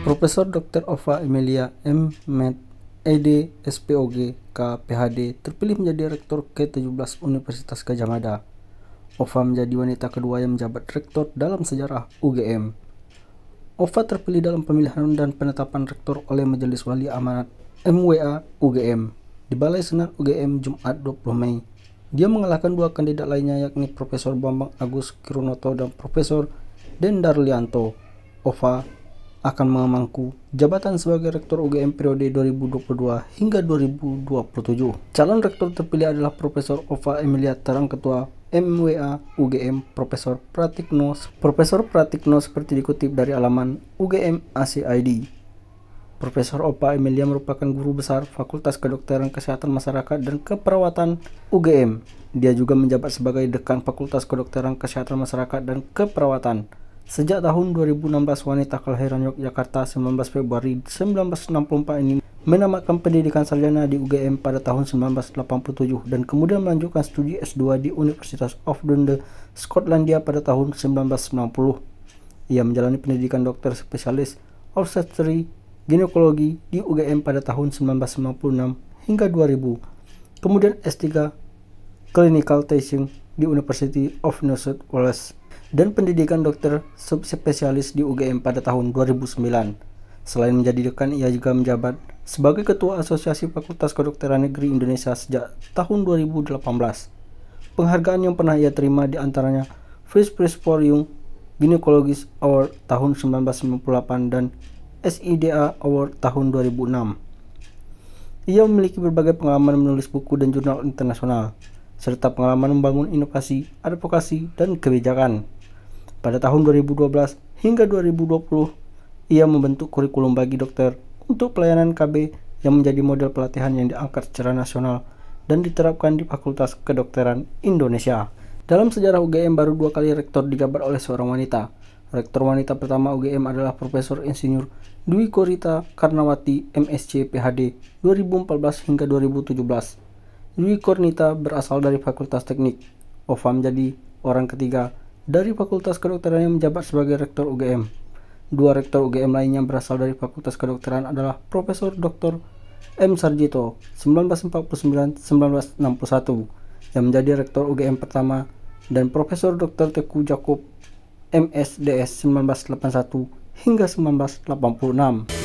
Profesor Dr. Ova Emilia M. Med, ED, SPOG, K.P.H.D. terpilih menjadi rektor ke-17 Universitas Gajah Mada. Ova menjadi wanita kedua yang menjabat rektor dalam sejarah UGM. Ova terpilih dalam pemilihan dan penetapan rektor oleh Majelis Wali Amanat MWA UGM di Balai Senat UGM Jumat 20 Mei. Dia mengalahkan dua kandidat lainnya yakni Profesor Bambang Agus Kirunoto dan Profesor Dendarlianto. Ova akan memangku jabatan sebagai rektor UGM periode 2022 hingga 2027. Calon rektor terpilih adalah Profesor Ova Emilia Tarang Ketua MWA UGM Profesor Pratikno. Profesor Pratikno seperti dikutip dari alaman UGM ACID. Profesor Opa Emilia merupakan guru besar Fakultas Kedokteran Kesehatan Masyarakat dan Keperawatan UGM. Dia juga menjabat sebagai dekan Fakultas Kedokteran Kesehatan Masyarakat dan Keperawatan Sejak tahun 2016, wanita kelahiran Yogyakarta 19 Februari 1964 ini menamatkan pendidikan sarjana di UGM pada tahun 1987 dan kemudian melanjutkan studi S2 di Universitas of Dundee, Skotlandia pada tahun 1990. Ia menjalani pendidikan dokter spesialis obstetri ginekologi di UGM pada tahun 1996 hingga 2000. Kemudian S3 Clinical Teaching di University of New South Wales dan pendidikan dokter subspesialis di UGM pada tahun 2009. Selain menjadi dekan, ia juga menjabat sebagai Ketua Asosiasi Fakultas Kedokteran Negeri Indonesia sejak tahun 2018. Penghargaan yang pernah ia terima diantaranya First Prize for Young Gynecologist Award tahun 1998 dan SIDA Award tahun 2006. Ia memiliki berbagai pengalaman menulis buku dan jurnal internasional serta pengalaman membangun inovasi, advokasi, dan kebijakan. Pada tahun 2012 hingga 2020, ia membentuk kurikulum bagi dokter untuk pelayanan KB yang menjadi model pelatihan yang diangkat secara nasional dan diterapkan di Fakultas Kedokteran Indonesia. Dalam sejarah UGM baru dua kali rektor digambar oleh seorang wanita. Rektor wanita pertama UGM adalah Profesor Insinyur Dwi Korita Karnawati MSc PhD 2014 hingga 2017 Dwi Kornita berasal dari Fakultas Teknik. Ova menjadi orang ketiga dari Fakultas Kedokteran yang menjabat sebagai Rektor UGM. Dua Rektor UGM lain yang berasal dari Fakultas Kedokteran adalah Profesor Dr. M. Sarjito 1949-1961 yang menjadi Rektor UGM pertama dan Profesor Dr. Teku Jakob MSDS 1981 hingga 1986.